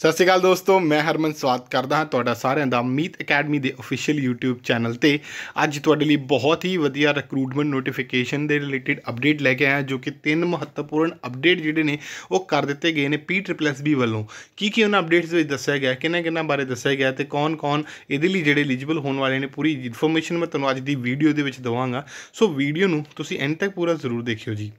ਸਤਿ ਸ਼੍ਰੀ ਅਕਾਲ ਦੋਸਤੋ ਮੈਂ ਹਰਮਨ ਸਵਾਗਤ ਕਰਦਾ ਹਾਂ ਤੁਹਾਡਾ ਸਾਰਿਆਂ ਦਾ ਮੀਤ ਅਕੈਡਮੀ ਦੇ ਅਫੀਸ਼ੀਅਲ YouTube ਚੈਨਲ ਤੇ ਅੱਜ ਤੁਹਾਡੇ ਲਈ ਬਹੁਤ ਹੀ ਵਧੀਆ ਰਿਕਰੂਟਮੈਂਟ ਨੋਟੀਫਿਕੇਸ਼ਨ ਦੇ ਰਿਲੇਟਡ ਅਪਡੇਟ ਲੈ ਕੇ ਆਇਆ ਜੋ ਕਿ ਤਿੰਨ ਮਹੱਤਵਪੂਰਨ ਅਪਡੇਟ ਜਿਹੜੇ ਨੇ ਉਹ ਕਰ ਦਿੱਤੇ ਗਏ ਨੇ ਪੀ ਟ੍ਰਿਪਲ ਐਸ ਬੀ ਵੱਲੋਂ ਕੀ ਕੀ ਉਹਨਾਂ ਅਪਡੇਟਸ ਵਿੱਚ ਦੱਸਿਆ ਗਿਆ ਕਿੰਨਾ ਕਿੰਨਾ ਬਾਰੇ ਦੱਸਿਆ ਗਿਆ ਤੇ ਕੌਣ ਕੌਣ ਇਹਦੇ ਲਈ ਜਿਹੜੇ ਐਲੀਜੀਬਲ ਹੋਣ ਵਾਲੇ ਨੇ ਪੂਰੀ ਇਨਫੋਰਮੇਸ਼ਨ ਮੈਂ ਤੁਹਾਨੂੰ ਅੱਜ ਦੀ ਵੀਡੀਓ ਦੇ ਵਿੱਚ ਦਵਾਂਗਾ ਸੋ ਵੀਡੀਓ ਨੂੰ ਤੁਸੀਂ ਐਂਡ ਤੱਕ ਪੂਰਾ ਜ਼ਰੂਰ ਦੇਖਿਓ ਜੀ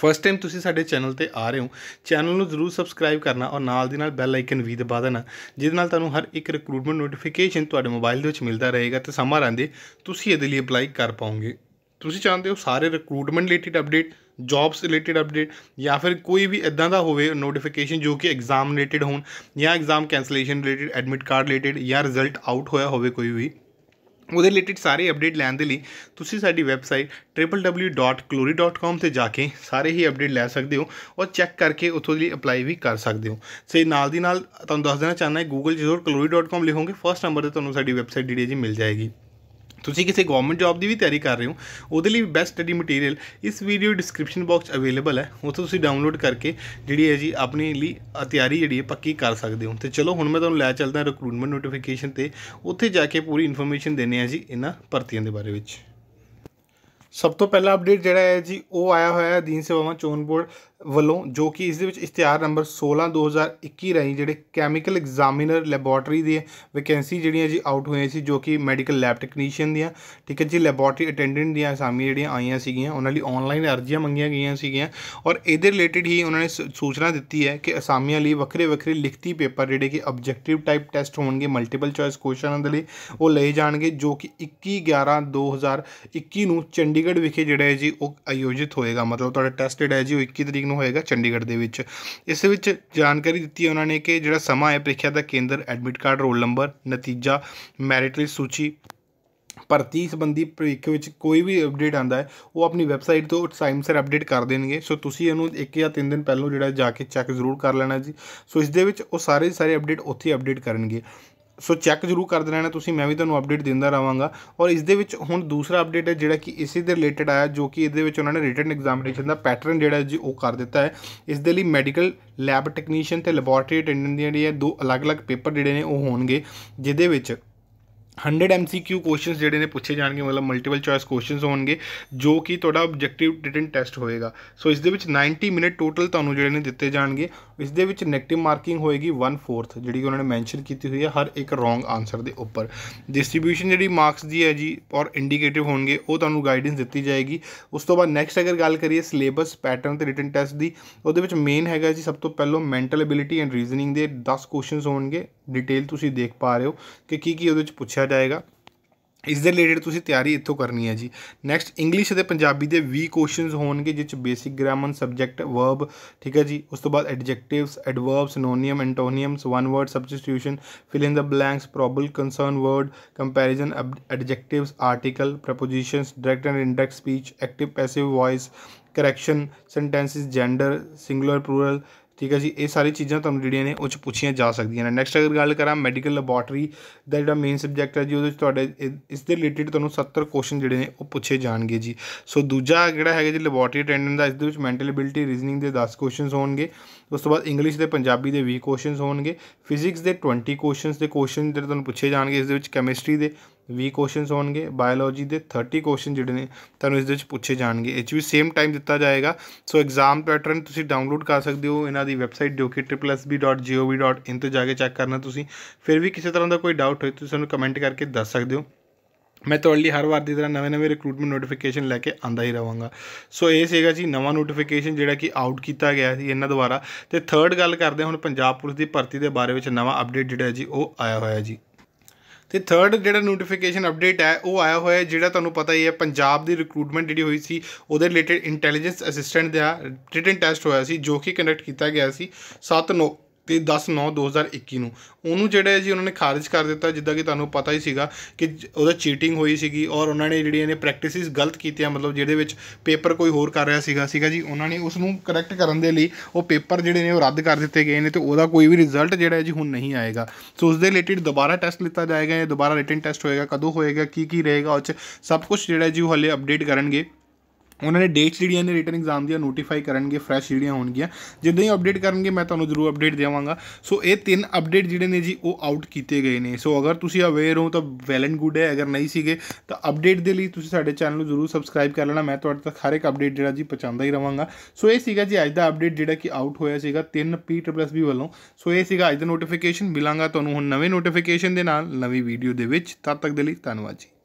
ਫਸਟ ਟਾਈਮ ਤੁਸੀਂ ਸਾਡੇ ਚੈਨਲ ਤੇ ਆ ਰਹੇ ਹੋ ਚੈਨਲ ਨੂੰ ਜ਼ਰੂਰ ਸਬਸਕ੍ਰਾਈਬ ਕਰਨਾ ਔਰ ਨਾਲ ਦੀ ਨਾਲ ਬੈਲ ਆਈਕਨ ਵੀ ਦਬਾ ਦੇਣਾ ਜਿਹਦੇ ਨਾਲ ਤੁਹਾਨੂੰ ਹਰ ਇੱਕ ਰਿਕਰੂਟਮੈਂਟ ਨੋਟੀਫਿਕੇਸ਼ਨ ਤੁਹਾਡੇ ਮੋਬਾਈਲ ਦੇ ਵਿੱਚ ਮਿਲਦਾ ਰਹੇਗਾ ਤੇ ਸਮਾਂ ਰਹਿੰਦੇ ਤੁਸੀਂ ਇਹਦੇ ਲਈ ਅਪਲਾਈ ਕਰ ਪਾਓਗੇ ਤੁਸੀਂ ਚਾਹੁੰਦੇ ਹੋ ਸਾਰੇ recruitment related update jobs related update ਜਾਂ ਫਿਰ ਕੋਈ ਵੀ ਇਦਾਂ ਦਾ ਹੋਵੇ ਨੋਟੀਫਿਕੇਸ਼ਨ ਜੋ ਕਿ ਐਗਜ਼ਾਮ ਰਿਲੇਟਡ ਹੋਣ ਜਾਂ exam cancellation related admit card related ਜਾਂ ਰਿਜ਼ਲਟ ਆਊਟ ਹੋਇਆ ਹੋਵੇ ਕੋਈ ਵੀ ਉਹਦੇ ਰਿਲੇਟਡ ਸਾਰੇ ਅਪਡੇਟ ਲੈਣ ਦੇ ਲਈ ਤੁਸੀਂ ਸਾਡੀ ਵੈਬਸਾਈਟ www.clory.com ਤੇ ਜਾ ਕੇ ਸਾਰੇ ਹੀ ਅਪਡੇਟ ਲੈ ਸਕਦੇ ਹੋ ਔਰ ਚੈੱਕ ਕਰਕੇ ਉੱਥੋਂ ਲਈ ਅਪਲਾਈ ਵੀ ਕਰ ਸਕਦੇ ਹੋ ਸੇ ਨਾਲ ਦੀ ਨਾਲ ਤੁਹਾਨੂੰ ਦੱਸ ਦੇਣਾ ਚਾਹੁੰਦਾ ਹੈ ਗੂਗਲ ਜਦੋਂ clory.com ਲਿਖੋਗੇ ਫਰਸਟ ਨੰਬਰ ਤੇ ਤੁਹਾਨੂੰ ਸਾਡੀ ਵੈਬਸਾਈਟ ਜਿਹੜੀ ਜੀ ਮਿਲ ਜਾਏਗੀ ਤੁਸੀਂ ਕਿਸੇ ਗਵਰਨਮੈਂਟ ਜੌਬ ਦੀ ਵੀ ਤਿਆਰੀ ਕਰ ਰਹੇ ਹੋ ਉਹਦੇ ਲਈ ਬੈਸਟ ਸਟੱਡੀ ਮਟੀਰੀਅਲ ਇਸ ਵੀਡੀਓ ਡਿਸਕ੍ਰਿਪਸ਼ਨ ਬਾਕਸ ਅਵੇਲੇਬਲ ਹੈ ਉੱਥੋਂ ਤੁਸੀਂ ਡਾਊਨਲੋਡ ਕਰਕੇ ਜਿਹੜੀ ਹੈ ਜੀ ਆਪਣੇ ਲਈ ਤਿਆਰੀ ਜਿਹੜੀ ਹੈ ਪੱਕੀ ਕਰ ਸਕਦੇ ਹੋ ਤੇ ਚਲੋ ਹੁਣ ਮੈਂ ਤੁਹਾਨੂੰ ਲੈ ਚੱਲਦਾ ਰਿਕਰੂਟਮੈਂਟ ਨੋਟੀਫਿਕੇਸ਼ਨ ਤੇ ਉੱਥੇ ਜਾ ਕੇ ਪੂਰੀ ਇਨਫੋਰਮੇਸ਼ਨ ਦੇਣੇ ਆ ਜੀ ਇਹਨਾਂ ਭਰਤੀਆਂ ਦੇ ਬਾਰੇ ਵਿੱਚ ਸਭ ਤੋਂ ਪਹਿਲਾ ਅਪਡੇਟ ਜਿਹੜਾ ਹੈ ਜੀ ਉਹ ਆਇਆ ਹੋਇਆ ਹੈ ਦੀਨ ਸੇਵਾਵਾਂ ਚੋਣ ਬੋਰਡ ਵੱਲੋਂ ਜੋ ਕਿ ਇਸ ਦੇ ਵਿੱਚ ਇਸ਼ਤਿਹਾਰ ਨੰਬਰ 16 2021 ਰਹੀ ਜਿਹੜੇ ਕੈਮੀਕਲ ਐਗਜ਼ਾਮੀਨਰ ਲੈਬੋਰਟਰੀ ਦੀ ਵੈਕੈਂਸੀ ਜਿਹੜੀਆਂ ਜੀ ਆਊਟ ਹੋਈਆਂ ਸੀ ਜੋ ਕਿ ਮੈਡੀਕਲ ਲੈਬ ਟੈਕਨੀਸ਼ੀਅਨ ਦੀਆਂ ਠੀਕ ਹੈ ਜੀ ਲੈਬੋਰਟਰੀ ਅਟੈਂਡੈਂਟ ਦੀਆਂ ਅਸਾਮੀਆਂ ਜਿਹੜੀਆਂ ਆਈਆਂ ਸੀਗੀਆਂ ਉਹਨਾਂ ਲਈ ਆਨਲਾਈਨ ਅਰਜ਼ੀਆਂ ਮੰਗੀਆਂ ਗਈਆਂ ਸੀਗੀਆਂ ਔਰ ਇਹਦੇ ਰਿਲੇਟਡ ਹੀ ਉਹਨਾਂ ਨੇ ਸੂਚਨਾ ਦਿੱਤੀ ਹੈ ਕਿ ਅਸਾਮੀਆਂ ਲਈ ਵੱਖਰੇ ਵੱਖਰੇ ਲਿਖਤੀ ਪੇਪਰ ਜਿਹੜੇ ਕਿ ਆਬਜੈਕਟਿਵ ਟਾਈਪ ਟੈਸਟ ਹੋਣਗੇ ਮਲਟੀਪਲ ਚੁਆਇਸ ਕੁਐਸਚਨਾਂ ਦੇ ਲਈ ਉਹ ਲਏ ਜਾਣਗੇ ਜੋ ਕਿ 21 11 2021 ਨੂੰ ਚੰਡੀਗੜ੍ਹ ਵਿਖੇ ਜਿਹੜਾ ਹੈ ਜੀ ਉਹ ਆਯੋਜਿਤ ਹੋਏਗਾ ਮਤਲਬ ਤੁਹਾਡਾ ਟੈਸਟ ਜਿਹੜਾ ਹੈ ਜੀ ਉਹ 21 ਤਰੀਕ ਨੂੰ ਨੂੰ ਹੋਏਗਾ ਚੰਡੀਗੜ੍ਹ ਦੇ ਵਿੱਚ ਇਸ ਵਿੱਚ ਜਾਣਕਾਰੀ ਦਿੱਤੀ ਉਹਨਾਂ ਨੇ ਕਿ ਜਿਹੜਾ ਸਮਾਂ ਹੈ ਪ੍ਰੀਖਿਆ ਦਾ ਕੇਂਦਰ ਐਡਮਿਟ ਕਾਰਡ ਰੋਲ ਨੰਬਰ ਨਤੀਜਾ ਮੈਰਿਟ ਲਿਸਟ ਸੂਚੀ ਭਰਤੀ ਸੰਬੰਧੀ ਪ੍ਰੀਖਿਆ ਵਿੱਚ ਕੋਈ ਵੀ ਅਪਡੇਟ ਆਂਦਾ ਹੈ ਉਹ ਆਪਣੀ ਵੈਬਸਾਈਟ ਤੋਂ ਟਾਈਮ ਸਿਰ ਅਪਡੇਟ ਕਰ ਦੇਣਗੇ ਸੋ ਤੁਸੀਂ ਇਹਨੂੰ ਇੱਕ ਜਾਂ ਤਿੰਨ ਦਿਨ ਪਹਿਲਾਂ ਜਿਹੜਾ ਜਾ ਕੇ ਚੈੱਕ ਜ਼ਰੂਰ ਕਰ ਲੈਣਾ ਜੀ ਸੋ ਇਸ ਦੇ ਵਿੱਚ ਉਹ ਸਾਰੇ ਸਾਰੇ ਅਪਡੇਟ ਉੱਥੇ ਅਪਡੇਟ ਕਰਨਗੇ ਸੋ ਚੈੱਕ ਜ਼ਰੂਰ ਕਰਦੇ ਰਹਿਣਾ ਤੁਸੀਂ ਮੈਂ ਵੀ ਤੁਹਾਨੂੰ ਅਪਡੇਟ ਦਿੰਦਾ ਰਹਾਂਗਾ ਔਰ ਇਸ ਦੇ ਵਿੱਚ ਹੁਣ ਦੂਸਰਾ ਅਪਡੇਟ ਹੈ ਜਿਹੜਾ ਕਿ ਇਸੇ ਦੇ ਰਿਲੇਟਡ ਆਇਆ ਜੋ ਕਿ ਇਹਦੇ ਵਿੱਚ ਉਹਨਾਂ ਨੇ ਰਿਟਨ ਐਗਜ਼ਾਮੀਨੇਸ਼ਨ ਦਾ ਪੈਟਰਨ ਜਿਹੜਾ ਜੀ ਉਹ ਕਰ ਦਿੱਤਾ ਹੈ ਇਸ ਦੇ ਲਈ ਮੈਡੀਕਲ ਲੈਬ ਟੈਕਨੀਸ਼ੀਅਨ ਤੇ ਲੈਬੋਰੇਟਰੀ ਅਟੈਂਡੈਂਟ ਦੀਆਂ ਜਿਹੜੀਆਂ ਦੋ ਅਲੱਗ-ਅਲੱਗ ਪੇਪਰ ਜਿਹੜੇ ਨੇ ਉਹ ਹੋਣਗੇ ਜਿਹਦੇ ਵਿੱਚ 100 MCQ ਕੁਐਸਚਨਸ ਜਿਹੜੇ ਨੇ ਪੁੱਛੇ ਜਾਣਗੇ ਮਤਲਬ ਮਲਟੀਪਲ ਚੁਆਇਸ ਕੁਐਸਚਨਸ ਹੋਣਗੇ ਜੋ ਕਿ ਤੁਹਾਡਾ ਆਬਜੈਕਟਿਵ ਰਿਟਨ ਟੈਸਟ ਹੋਏਗਾ ਸੋ ਇਸ ਦੇ ਵਿੱਚ 90 ਮਿੰਟ ਟੋਟਲ ਤੁਹਾਨੂੰ ਜਿਹੜੇ ਨੇ ਦਿੱਤੇ ਜਾਣਗੇ ਇਸ ਦੇ ਵਿੱਚ 네ਗੇਟਿਵ ਮਾਰਕਿੰਗ ਹੋਏਗੀ 1/4 ਜਿਹੜੀ ਕਿ ਉਹਨਾਂ ਨੇ ਮੈਂਸ਼ਨ ਕੀਤੀ ਹੋਈ ਹੈ ਹਰ ਇੱਕ ਰੋਂਗ ਆਨਸਰ ਦੇ ਉੱਪਰ ਡਿਸਟ੍ਰੀਬਿਊਸ਼ਨ ਜਿਹੜੀ ਮਾਰਕਸ ਦੀ ਹੈ ਜੀ ਔਰ ਇੰਡੀਕੇਟਿਵ ਹੋਣਗੇ ਉਹ ਤੁਹਾਨੂੰ ਗਾਈਡੈਂਸ ਦਿੱਤੀ ਜਾਏਗੀ ਉਸ ਤੋਂ ਬਾਅਦ ਨੈਕਸਟ ਅਗਰ ਗੱਲ ਕਰੀਏ ਸਿਲੇਬਸ ਪੈਟਰਨ ਤੇ ਰਿਟਨ ਟੈਸਟ ਦੀ ਉਹਦੇ ਵਿੱਚ ਮੇਨ ਹੈਗਾ ਜੀ ਸਭ ਤੋਂ ਪਹਿਲਾਂ ਮੈਂਟਲ ਐਬਿਲਿਟੀ ਐਂਡ ਰੀਜ਼ਨਿੰਗ ਦੇ 10 ਕੁਐਸਚਨਸ ਹੋਣਗੇ ਡਿਟੇਲ ਤੁਸੀਂ ਦੇਖ ਪਾ ਰਹੇ ਹੋ ਕਿ ਕੀ ਕੀ ਉਹਦੇ ਵਿੱਚ ਪੁੱਛਿਆ ਜਾਏਗਾ ਇਸ ਦੇ ਰਿਲੇਟਡ ਤੁਸੀਂ ਤਿਆਰੀ ਇੱਥੋਂ ਕਰਨੀ ਹੈ ਜੀ ਨੈਕਸਟ ਇੰਗਲਿਸ਼ ਅਤੇ ਪੰਜਾਬੀ ਦੇ 20 ਕੁਐਸਚਨਸ ਹੋਣਗੇ ਜਿਸ ਵਿੱਚ ਬੇਸਿਕ ਗ੍ਰਾਮਰ ਸਬਜੈਕਟ ਵਰਬ ਠੀਕ ਹੈ ਜੀ ਉਸ ਤੋਂ ਬਾਅਦ ਐਡਜੈਕਟਿਵਸ ਐਡਵਰਬਸ ਨੋਨੀਅਮ antonyms one word substitution fill in the blanks problem concern word comparison adjectives article prepositions direct and index speech active passive voice correction sentences gender singular plural ਠੀਕ ਹੈ ਜੀ ਇਹ ਸਾਰੀ ਚੀਜ਼ਾਂ ਤੁਹਾਨੂੰ ਜਿਹੜੀਆਂ ਨੇ ਉਹ ਚ ਪੁੱਛੀਆਂ ਜਾ ਸਕਦੀਆਂ ਨੇ ਨੈਕਸਟ ਅਗਰ ਗੱਲ ਕਰਾਂ ਮੈਡੀਕਲ ਲੈਬੋਰਟਰੀ ਦਾ ਜਿਹੜਾ ਮੇਨ ਸਬਜੈਕਟ ਹੈ ਜੀ ਉਹਦੇ ਵਿੱਚ ਤੁਹਾਡੇ ਇਸ ਦੇ ਰਿਲੇਟਡ ਤੁਹਾਨੂੰ 70 ਕੁਐਸਚਨ ਜਿਹੜੇ ਨੇ ਉਹ ਪੁੱਛੇ ਜਾਣਗੇ ਜੀ ਸੋ ਦੂਜਾ ਜਿਹੜਾ ਹੈਗਾ ਜੀ ਲੈਬੋਰਟਰੀ ਅਟੈਂਡੈਂਟ ਦਾ ਇਸ ਦੇ ਵਿੱਚ ਮੈਂਟਲ ਐਬਿਲਿਟੀ ਰੀਜ਼ਨਿੰਗ ਦੇ 10 ਕੁਐਸਚਨਸ ਹੋਣਗੇ ਉਸ ਤੋਂ ਬਾਅਦ ਇੰਗਲਿਸ਼ ਦੇ ਪੰਜਾਬੀ ਦੇ 20 ਕੁਐਸਚਨਸ ਹੋਣਗੇ ਫਿਜ਼ਿਕਸ ਦੇ 20 ਕੁਐਸਚਨਸ ਦੇ ਕੁਐਸਚਨ ਜਿਹੜੇ ਤੁਹਾਨੂੰ ਪੁੱਛੇ ਜਾਣਗੇ ਇਸ ਦੇ ਵਿੱਚ ਕੈਮਿਸਟਰੀ ਦੇ 20 ਕੁਐਸਚਨਸ ਹੋਣਗੇ ਬਾਇਓਲੋਜੀ ਦੇ 30 ਕੁਐਸਚਨ ਜਿਹੜੇ ਨੇ ਤੁਹਾਨੂੰ ਇਸ ਦੇ ਵਿੱਚ ਪੁੱਛੇ ਜਾਣਗੇ ਇਹ ਚ ਵੀ ਸੇਮ ਟਾਈਮ ਦਿੱਤਾ ਜਾਏਗਾ ਸੋ ਐਗਜ਼ਾਮ ਪੈਟਰਨ ਤੁਸੀਂ ਡਾਊਨਲੋਡ ਕਰ ਸਕਦੇ ਹੋ ਇਹਨਾਂ ਦੀ ਵੈਬਸਾਈਟ ਜੋ ਕਿ triplesb.gov.in ਤੇ ਜਾ ਕੇ ਚੈੱਕ ਕਰਨਾ ਤੁਸੀਂ ਫਿਰ ਵੀ ਕਿਸੇ ਤਰ੍ਹਾਂ ਦਾ ਕੋਈ ਡਾਊਟ ਹੋਏ ਤੁਸੀਂ ਸਾਨੂੰ ਕਮੈਂਟ ਕਰਕੇ ਦੱਸ ਸਕਦੇ ਹੋ ਮੈਂ ਤੁਹਾਡੇ ਲਈ ਹਰ ਵਾਰ ਦੀ ਤਰ੍ਹਾਂ ਨਵੇਂ-ਨਵੇਂ ਰਿਕਰੂਟਮੈਂਟ ਨੋਟੀਫਿਕੇਸ਼ਨ ਲੈ ਕੇ ਆਂਦਾ ਹੀ ਰਵਾਂਗਾ ਸੋ ਇਹ ਸੀਗਾ ਜੀ ਨਵਾਂ ਨੋਟੀਫਿਕੇਸ਼ਨ ਜਿਹੜਾ ਕਿ ਆਊਟ ਕੀਤਾ ਗਿਆ ਸੀ ਇਹਨਾਂ ਦੁਆਰਾ ਤੇ ਥਰਡ ਗੱਲ ਕਰਦੇ ਹੁਣ ਪੰਜਾਬ ਪੁਲਿਸ ਦੀ ਭਰਤੀ ਦੇ ਬਾਰੇ ਵਿੱਚ ਨਵਾਂ ਅਪਡੇਟ ਜਿਹੜਾ ਜੀ ਉਹ ਆਇਆ ਹੋਇਆ ਜੀ ਤੇ ਥਰਡ ਜਿਹੜਾ ਨੋਟੀਫਿਕੇਸ਼ਨ ਅਪਡੇਟ ਹੈ ਉਹ ਆਇਆ ਹੋਇਆ ਹੈ ਜਿਹੜਾ ਤੁਹਾਨੂੰ ਪਤਾ ਹੀ ਹੈ ਪੰਜਾਬ ਦੀ ਰਿਕਰੂਟਮੈਂਟ ਜਿਹੜੀ ਹੋਈ ਸੀ ਉਹਦੇ ਰਿਲੇਟਡ ਇੰਟੈਲੀਜੈਂਸ ਅਸਿਸਟੈਂਟ ਦਾ ਰਿਟਨ ਟੈਸਟ ਹੋਇਆ ਸੀ ਜੋ ਕਿ ਕੰਡਕਟ ਕੀਤਾ ਗਿਆ ਸੀ 7 ਨੋ ਤੇ 10 9 2021 ਨੂੰ ਉਹਨੂੰ ਜਿਹੜਾ ਜੀ ਉਹਨਾਂ ਨੇ ਖਾਰਜ ਕਰ ਦਿੱਤਾ ਜਿੱਦਾਂ ਕਿ ਤੁਹਾਨੂੰ ਪਤਾ ਹੀ ਸੀਗਾ ਕਿ ਉਹਦਾ ਚੀਟਿੰਗ ਹੋਈ ਸੀਗੀ ਔਰ ਉਹਨਾਂ ਨੇ ਜਿਹੜੀਆਂ ਨੇ ਪ੍ਰੈਕਟਿਸਿਸ ਗਲਤ ਕੀਤੀਆਂ ਮਤਲਬ ਜਿਹਦੇ ਵਿੱਚ ਪੇਪਰ ਕੋਈ ਹੋਰ ਕਰ ਰਿਹਾ ਸੀਗਾ ਸੀਗਾ ਜੀ ਉਹਨਾਂ ਨੇ ਉਸ ਨੂੰ ਕਰੈਕਟ ਕਰਨ ਦੇ ਲਈ ਉਹ ਪੇਪਰ ਜਿਹੜੇ ਨੇ ਉਹ ਰੱਦ ਕਰ ਦਿੱਤੇ ਗਏ ਨੇ ਤੇ ਉਹਦਾ ਕੋਈ ਵੀ ਰਿਜ਼ਲਟ ਜਿਹੜਾ ਹੈ ਜੀ ਹੁਣ ਨਹੀਂ ਆਏਗਾ ਸੋ ਉਸ ਦੇ ਰਿਲੇਟਡ ਦੁਬਾਰਾ ਟੈਸਟ ਲਿੱਤਾ ਜਾਏਗਾ ਜਾਂ ਦੁਬਾਰਾ ਰਿਟਨ ਟੈਸਟ ਹੋਏਗਾ ਕਦੋਂ ਹੋਏਗਾ ਕੀ ਕੀ ਰਹੇਗਾ ਉਹ ਚ ਸਭ ਕੁਝ ਜਿਹੜਾ ਜੀ ਉਹ ਹਲੇ ਅਪਡੇਟ ਕਰਨਗੇ ਉਹਨਾਂ ਨੇ ਡੇਟਸ ਜਿਹੜੀਆਂ ਨੇ ਰਿਟਰਨ ਐਗਜ਼ਾਮ ਦੀਆਂ ਨੋਟੀਫਾਈ ਕਰਨਗੇ ਫਰੈਸ਼ ਜਿਹੜੀਆਂ ਹੋਣਗੀਆਂ ਜਿੱਦਾਂ ਹੀ ਅਪਡੇਟ ਕਰਨਗੇ ਮੈਂ ਤੁਹਾਨੂੰ ਜ਼ਰੂਰ ਅਪਡੇਟ ਦੇਵਾਂਗਾ ਸੋ ਇਹ ਤਿੰਨ ਅਪਡੇਟ ਜਿਹੜੇ ਨੇ ਜੀ ਉਹ ਆਊਟ ਕੀਤੇ ਗਏ ਨੇ ਸੋ ਅਗਰ ਤੁਸੀਂ ਅਵੇਅਰ ਹੋ ਤਾਂ ਵੈਲ ਐਂਡ ਗੁੱਡ ਹੈ ਅਗਰ ਨਹੀਂ ਸੀਗੇ ਤਾਂ ਅਪਡੇਟ ਦੇ ਲਈ ਤੁਸੀਂ ਸਾਡੇ ਚੈਨਲ ਨੂੰ ਜ਼ਰੂਰ ਸਬਸਕ੍ਰਾਈਬ ਕਰ ਲੈਣਾ ਮੈਂ ਤੁਹਾਡੇ ਤੱਕ ਹਰ ਇੱਕ ਅਪਡੇਟ ਜਿਹੜਾ ਜੀ ਪਹੁੰਚਾਉਂਦਾ ਹੀ ਰਵਾਂਗਾ ਸੋ ਇਹ ਸੀਗਾ ਜੀ ਅੱਜ ਦਾ ਅਪਡੇਟ ਜਿਹੜਾ ਕਿ ਆਊਟ ਹੋਇਆ ਸੀਗਾ ਤਿੰਨ PWSB ਵੱਲੋਂ ਸੋ ਇਹ ਸੀਗਾ ਅੱਜ ਦਾ ਨੋਟੀਫਿਕੇਸ਼ਨ ਮਿਲਾਂਗਾ ਤੁਹਾਨੂੰ ਹੁਣ ਨਵੇਂ ਨੋਟੀਫਿਕੇਸ਼ਨ ਦੇ ਨਾਲ ਨਵੀਂ ਵੀਡੀਓ ਦੇ ਵਿੱਚ ਤਦ ਤੱਕ ਦੇ ਲਈ ਧੰਨਵਾਦ ਜੀ